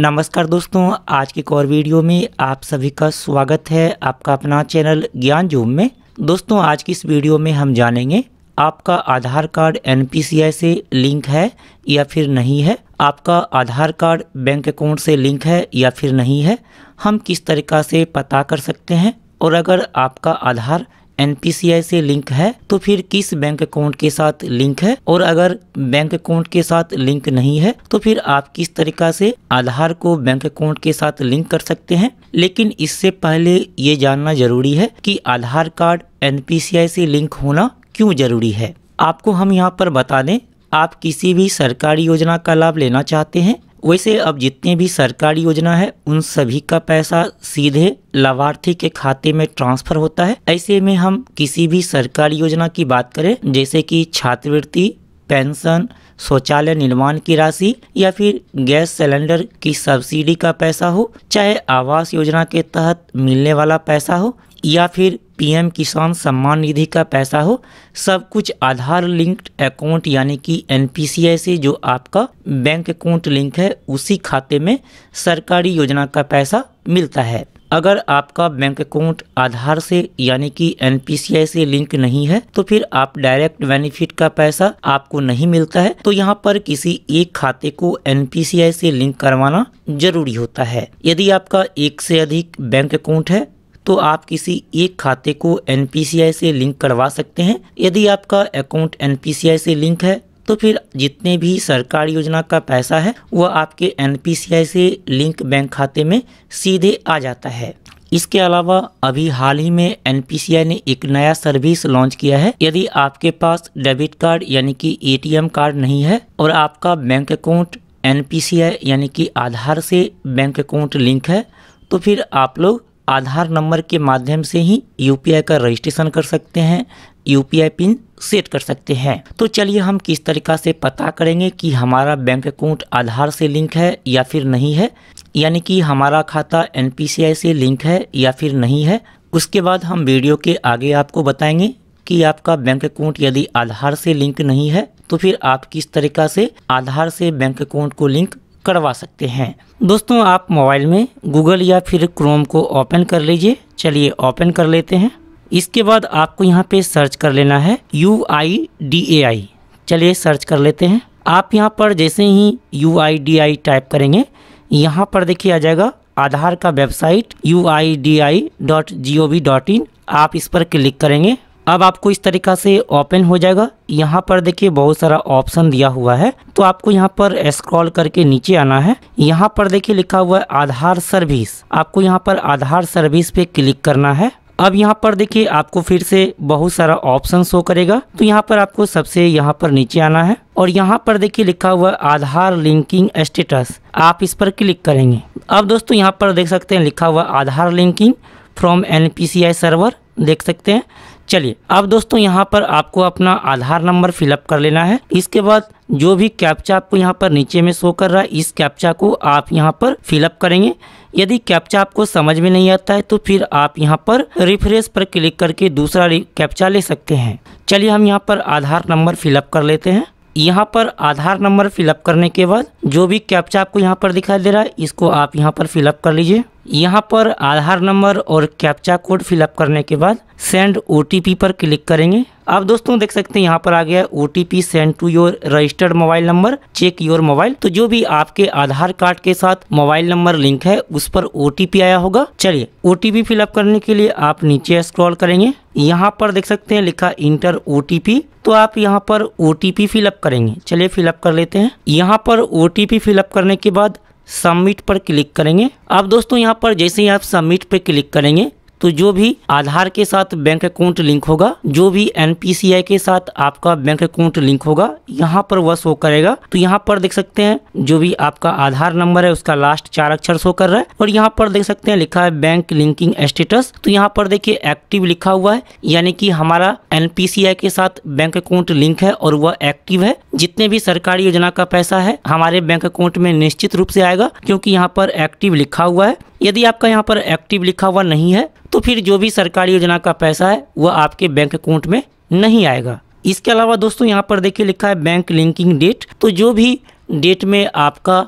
नमस्कार दोस्तों आज की एक और वीडियो में आप सभी का स्वागत है आपका अपना चैनल ज्ञान जूम में दोस्तों आज की इस वीडियो में हम जानेंगे आपका आधार कार्ड एन से लिंक है या फिर नहीं है आपका आधार कार्ड बैंक अकाउंट से लिंक है या फिर नहीं है हम किस तरीका से पता कर सकते हैं और अगर आपका आधार एनपीसीआई से लिंक है तो फिर किस बैंक अकाउंट के साथ लिंक है और अगर बैंक अकाउंट के साथ लिंक नहीं है तो फिर आप किस तरीका से आधार को बैंक अकाउंट के साथ लिंक कर सकते हैं लेकिन इससे पहले ये जानना जरूरी है कि आधार कार्ड एनपीसीआई से लिंक होना क्यों जरूरी है आपको हम यहाँ पर बता दें आप किसी भी सरकारी योजना का लाभ लेना चाहते हैं वैसे अब जितने भी सरकारी योजना है उन सभी का पैसा सीधे लाभार्थी के खाते में ट्रांसफर होता है ऐसे में हम किसी भी सरकारी योजना की बात करें जैसे कि छात्रवृत्ति पेंशन शौचालय निर्माण की राशि या फिर गैस सिलेंडर की सब्सिडी का पैसा हो चाहे आवास योजना के तहत मिलने वाला पैसा हो या फिर पीएम किसान सम्मान निधि का पैसा हो सब कुछ आधार लिंक्ड अकाउंट यानी कि एनपीसीआई से जो आपका बैंक अकाउंट लिंक है उसी खाते में सरकारी योजना का पैसा मिलता है अगर आपका बैंक अकाउंट आधार से यानी कि एनपीसीआई से लिंक नहीं है तो फिर आप डायरेक्ट बेनिफिट का पैसा आपको नहीं मिलता है तो यहाँ पर किसी एक खाते को एनपीसीआई से लिंक करवाना जरूरी होता है यदि आपका एक से अधिक बैंक अकाउंट है तो आप किसी एक खाते को एन से लिंक करवा सकते हैं यदि आपका अकाउंट एन से लिंक है तो फिर जितने भी सरकारी योजना का पैसा है वह आपके एन से लिंक बैंक खाते में सीधे आ जाता है इसके अलावा अभी हाल ही में एन ने एक नया सर्विस लॉन्च किया है यदि आपके पास डेबिट कार्ड यानी कि ए कार्ड नहीं है और आपका बैंक अकाउंट एन यानी कि आधार से बैंक अकाउंट लिंक है तो फिर आप लोग आधार नंबर के माध्यम से ही यू का रजिस्ट्रेशन कर सकते हैं यू पिन सेट कर सकते हैं तो चलिए हम किस तरीका से पता करेंगे कि हमारा बैंक अकाउंट आधार से लिंक है या फिर नहीं है यानी कि हमारा खाता एन से लिंक है या फिर नहीं है उसके बाद हम वीडियो के आगे आपको बताएंगे कि आपका बैंक अकाउंट यदि आधार से लिंक नहीं है तो फिर आप किस तरीका से आधार से बैंक अकाउंट को लिंक करवा सकते हैं दोस्तों आप मोबाइल में गूगल या फिर क्रोम को ओपन कर लीजिए चलिए ओपन कर लेते हैं इसके बाद आपको यहाँ पे सर्च कर लेना है यू आई डी ए आई चलिए सर्च कर लेते हैं आप यहाँ पर जैसे ही U I D I type करेंगे यहाँ पर देखिए आ जाएगा आधार का website U I D I dot G O V dot in आप इस पर क्लिक करेंगे अब आपको इस तरीका से ओपन हो जाएगा यहाँ पर देखिए बहुत सारा ऑप्शन दिया हुआ है तो आपको यहाँ पर स्क्रॉल करके नीचे आना है यहाँ पर देखिए लिखा हुआ है आधार सर्विस आपको यहाँ पर आधार सर्विस पे क्लिक करना है अब यहाँ पर देखिए आपको फिर से बहुत सारा ऑप्शन शो करेगा तो यहाँ पर आपको सबसे यहाँ पर नीचे आना है और यहाँ पर देखिए लिखा हुआ आधार लिंकिंग स्टेटस आप इस पर क्लिक करेंगे अब दोस्तों यहाँ पर देख सकते हैं लिखा हुआ Aadhaar linking from an server देख सकते हैं चलिए अब दोस्तों यहाँ पर आपको अपना आधार नंबर फिलअप कर लेना है इसके बाद जो भी कैप्चा आपको यहाँ पर नीचे में शो कर रहा है इस कैप्चा को आप यहाँ पर फिलअप करेंगे यदि कैप्चा आपको समझ में नहीं आता है तो फिर आप यहाँ पर रिफ्रेश पर क्लिक करके दूसरा कैप्चा ले सकते हैं चलिए हम यहाँ पर आधार नंबर फिलअप कर लेते हैं यहाँ पर आधार नंबर फिलअप करने के बाद जो भी कैप्चा आपको यहाँ पर दिखाई दे रहा है इसको आप यहाँ पर फिलअप कर लीजिए यहाँ पर आधार नंबर और कैप्चा कोड फिलअप करने के बाद सेंड ओ पर क्लिक करेंगे आप दोस्तों देख सकते हैं यहाँ पर आ गया है O send to your registered mobile number check your mobile तो जो भी आपके आधार कार्ड के साथ मोबाइल नंबर लिंक है उस पर ओ आया होगा चलिए ओ फिलअप करने के लिए आप नीचे स्क्रॉल करेंगे यहाँ पर देख सकते हैं लिखा इंटर ओ तो आप यहाँ पर ओ टी फिलअप करेंगे चलिए फिलअप कर लेते हैं यहाँ पर ओ फिलअप करने के बाद सबमिट पर क्लिक करेंगे अब दोस्तों यहाँ पर जैसे ही आप सबमिट पर क्लिक करेंगे तो जो भी आधार के साथ बैंक अकाउंट लिंक होगा जो भी एनपीसीआई के साथ आपका बैंक अकाउंट लिंक होगा यहाँ पर वह शो करेगा तो यहाँ पर देख सकते हैं जो भी आपका आधार नंबर है उसका लास्ट चार अक्षर शो कर रहा है और यहाँ पर देख सकते हैं लिखा है बैंक लिंकिंग स्टेटस तो यहाँ पर देखिए एक्टिव लिखा हुआ है यानी कि हमारा एनपीसीआई के साथ बैंक अकाउंट लिंक है और वह एक्टिव है जितने भी सरकारी योजना का पैसा है हमारे बैंक अकाउंट में निश्चित रूप से आएगा क्योंकि यहाँ पर एक्टिव लिखा हुआ है यदि आपका यहाँ पर एक्टिव लिखा हुआ नहीं है तो फिर जो भी सरकारी योजना का पैसा है वह आपके बैंक अकाउंट में नहीं आएगा इसके अलावा दोस्तों यहाँ पर देखिए लिखा है बैंक लिंकिंग डेट तो जो भी डेट में आपका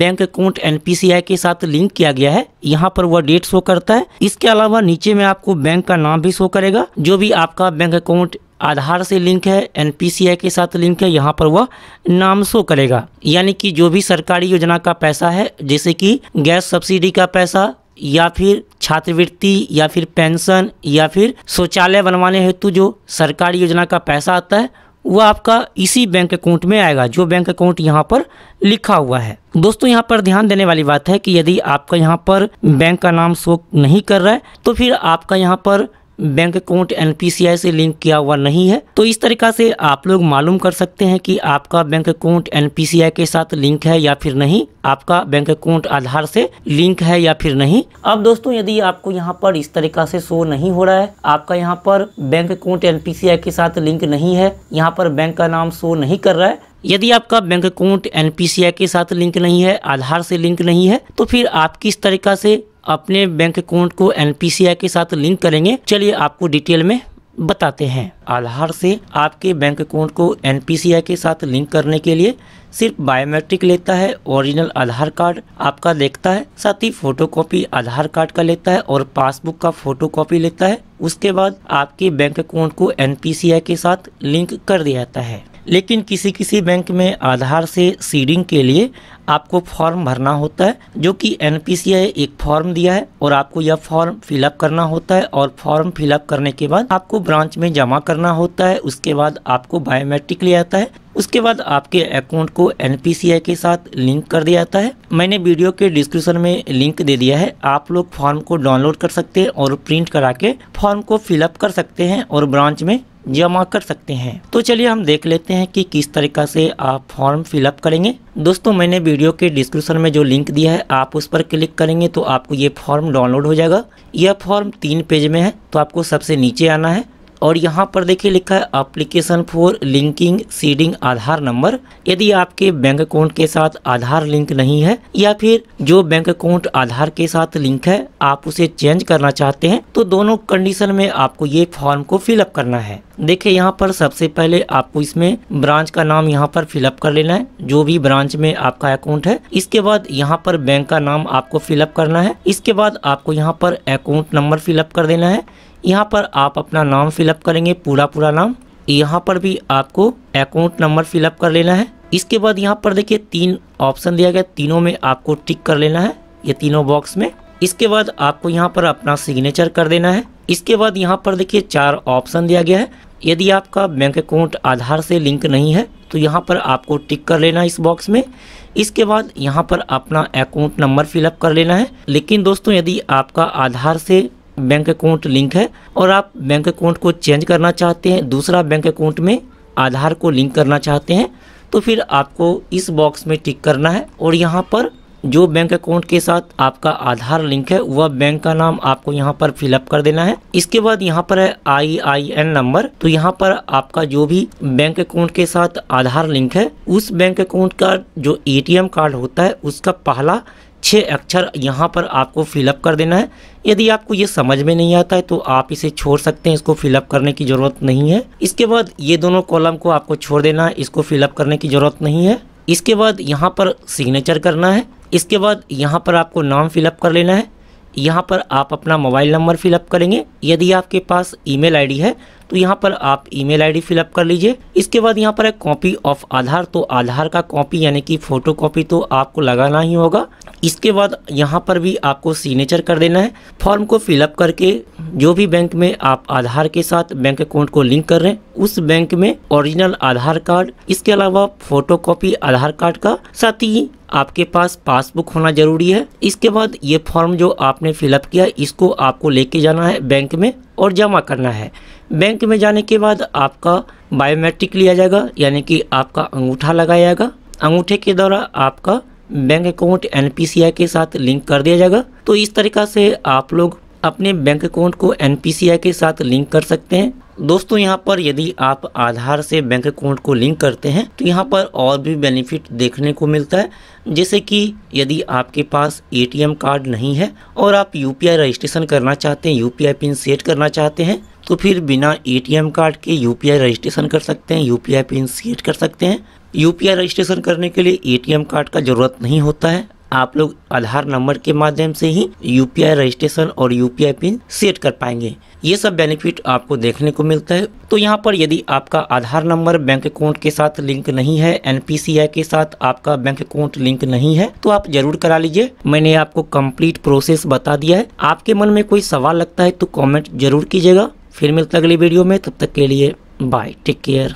बैंक अकाउंट एन के साथ लिंक किया गया है यहाँ पर वह डेट शो करता है इसके अलावा नीचे में आपको बैंक का नाम भी शो करेगा जो भी आपका बैंक अकाउंट आधार से लिंक है एन के साथ लिंक है यहाँ पर वह नाम शो करेगा यानी कि जो भी सरकारी योजना का पैसा है जैसे कि गैस सब्सिडी का पैसा या फिर छात्रवृत्ति या फिर पेंशन या फिर शौचालय बनवाने हेतु जो सरकारी योजना का पैसा आता है वह आपका इसी बैंक अकाउंट में आएगा जो बैंक अकाउंट यहाँ पर लिखा हुआ है दोस्तों यहाँ पर ध्यान देने वाली बात है कि यदि आपका यहाँ पर बैंक का नाम शो नहीं कर रहा है तो फिर आपका यहाँ पर बैंक अकाउंट एनपीसीआई से लिंक किया हुआ नहीं है तो इस तरीका से आप लोग मालूम कर सकते हैं कि आपका बैंक अकाउंट एनपीसीआई के साथ लिंक है या फिर नहीं आपका बैंक अकाउंट आधार से लिंक है या फिर नहीं अब दोस्तों यदि आपको यहाँ पर इस तरीका से शो नहीं हो रहा है आपका यहाँ पर बैंक अकाउंट एन के साथ लिंक नहीं है यहाँ पर बैंक का नाम शो नहीं कर रहा है यदि आपका बैंक अकाउंट एनपीसीआई के साथ लिंक नहीं है आधार से लिंक नहीं है तो फिर आप किस तरीका से अपने बैंक अकाउंट को एन के साथ लिंक करेंगे चलिए आपको डिटेल में बताते हैं आधार से आपके बैंक अकाउंट को एन के साथ लिंक करने के लिए सिर्फ बायोमेट्रिक लेता है ओरिजिनल आधार कार्ड आपका देखता है साथ ही फोटोकॉपी आधार कार्ड का लेता है और पासबुक का फोटोकॉपी लेता है उसके बाद आपके बैंक अकाउंट को एन के साथ लिंक कर दिया जाता है लेकिन किसी किसी बैंक में आधार से सीडिंग के लिए आपको फॉर्म भरना होता है जो कि एन एक फॉर्म दिया है और आपको यह फॉर्म फिलअप करना होता है और फॉर्म फिलअप करने के बाद आपको ब्रांच में जमा करना होता है उसके बाद आपको बायोमेट्रिक लिया जाता है उसके बाद आपके अकाउंट को एन के साथ लिंक कर दिया जाता है मैंने वीडियो के डिस्क्रिप्शन में लिंक दे दिया है आप लोग फॉर्म को डाउनलोड कर सकते हैं और प्रिंट करा के फॉर्म को फिलअप कर सकते हैं और ब्रांच में जमा कर सकते हैं तो चलिए हम देख लेते हैं कि किस तरीका से आप फॉर्म फिलअप करेंगे दोस्तों मैंने वीडियो के डिस्क्रिप्शन में जो लिंक दिया है आप उस पर क्लिक करेंगे तो आपको ये फॉर्म डाउनलोड हो जाएगा यह फॉर्म तीन पेज में है तो आपको सबसे नीचे आना है और यहाँ पर देखिए लिखा है application for linking seeding Aadhaar number यदि आपके बैंक अकाउंट के साथ आधार लिंक नहीं है या फिर जो बैंक अकाउंट आधार के साथ लिंक है आप उसे चेंज करना चाहते हैं तो दोनों कंडीशन में आपको ये फॉर्म को फिलअप करना है देखिए यहाँ पर सबसे पहले आपको इसमें ब्रांच का नाम यहाँ पर फिलअप कर लेना है जो भी ब्रांच में आपका अकाउंट है इसके बाद यहाँ पर बैंक का नाम आपको फिलअप करना है इसके बाद आपको यहाँ पर अकाउंट नंबर फिलअप कर देना है यहाँ पर आप अपना नाम फिलअप करेंगे पूरा पूरा नाम यहाँ पर भी आपको अकाउंट नंबर फिलअप कर लेना है इसके बाद यहाँ पर देखिए तीन ऑप्शन दिया गया तीनों में आपको टिक कर लेना है ये तीनों बॉक्स में इसके बाद आपको यहाँ पर अपना सिग्नेचर कर देना है इसके बाद यहाँ पर देखिए चार ऑप्शन दिया गया है यदि आपका बैंक अकाउंट आधार से लिंक नहीं है तो यहाँ पर आपको टिक कर लेना है इस बॉक्स में इसके बाद यहाँ पर अपना अकाउंट नंबर फिलअप कर लेना है लेकिन दोस्तों यदि आपका आधार से बैंक अकाउंट लिंक है और आप बैंक अकाउंट को चेंज करना चाहते हैं दूसरा बैंक अकाउंट में आधार को लिंक करना चाहते हैं तो फिर आपको इस बॉक्स में टिक करना है और यहाँ पर जो बैंक अकाउंट के साथ आपका आधार लिंक है वह बैंक का नाम आपको यहाँ पर फिलअप कर देना है इसके बाद यहाँ पर है आई आई एन नंबर तो यहाँ पर आपका जो भी बैंक अकाउंट के साथ आधार लिंक है उस बैंक अकाउंट का जो एटीएम कार्ड होता है उसका पहला छः अक्षर यहाँ पर आपको फिलअप कर देना है यदि आपको ये समझ में नहीं आता है तो आप इसे छोड़ सकते हैं इसको फिलअप करने की ज़रूरत नहीं है इसके बाद ये दोनों कॉलम को आपको छोड़ देना है इसको फिलअप करने की ज़रूरत नहीं है इसके बाद यहाँ पर सिग्नेचर करना है इसके बाद यहाँ पर आपको नाम फिलअप कर लेना है यहाँ पर आप अपना मोबाइल नंबर फिलअप करेंगे यदि आपके पास ईमेल आईडी है तो यहाँ पर आप ईमेल आईडी फिलअप कर लीजिए इसके बाद यहाँ पर है कॉपी ऑफ आधार तो आधार का कॉपी यानी कि फोटो कॉपी तो आपको लगाना ही होगा इसके बाद यहाँ पर भी आपको सिग्नेचर कर देना है फॉर्म को फिलअप करके जो भी बैंक में आप आधार के साथ बैंक अकाउंट को लिंक कर रहे हैं उस बैंक में ओरिजिनल आधार कार्ड इसके अलावा फोटो कॉपी आधार कार्ड का साथ ही आपके पास पासबुक होना जरूरी है इसके बाद ये फॉर्म जो आपने फिलअप किया इसको आपको लेके जाना है बैंक में और जमा करना है बैंक में जाने के बाद आपका बायोमेट्रिक लिया जाएगा यानी कि आपका अंगूठा लगाया जाएगा अंगूठे के द्वारा आपका बैंक अकाउंट एन के साथ लिंक कर दिया जाएगा तो इस तरीका से आप लोग अपने बैंक अकाउंट को एन के साथ लिंक कर सकते हैं दोस्तों यहाँ पर यदि आप आधार से बैंक अकाउंट को लिंक करते हैं तो यहाँ पर और भी बेनिफिट देखने को मिलता है जैसे कि यदि आपके पास एटीएम कार्ड नहीं है और आप यूपीआई रजिस्ट्रेशन करना चाहते हैं यूपीआई पिन सेट करना चाहते हैं तो फिर बिना एटीएम कार्ड के यूपीआई रजिस्ट्रेशन कर सकते हैं यूपीआई पिन सेट कर सकते हैं यूपीआई रजिस्ट्रेशन करने के लिए एटीएम कार्ड का ज़रूरत नहीं होता है आप लोग आधार नंबर के माध्यम से ही यूपीआई रजिस्ट्रेशन और यूपीआई पिन सेट कर पाएंगे ये सब बेनिफिट आपको देखने को मिलता है तो यहाँ पर यदि आपका आधार नंबर बैंक अकाउंट के साथ लिंक नहीं है एनपीसीआई के साथ आपका बैंक अकाउंट लिंक नहीं है तो आप जरूर करा लीजिए मैंने आपको कम्प्लीट प्रोसेस बता दिया है आपके मन में कोई सवाल लगता है तो कॉमेंट जरूर कीजिएगा फिर मिलता अगली वीडियो में तब तक के लिए बाय टेक केयर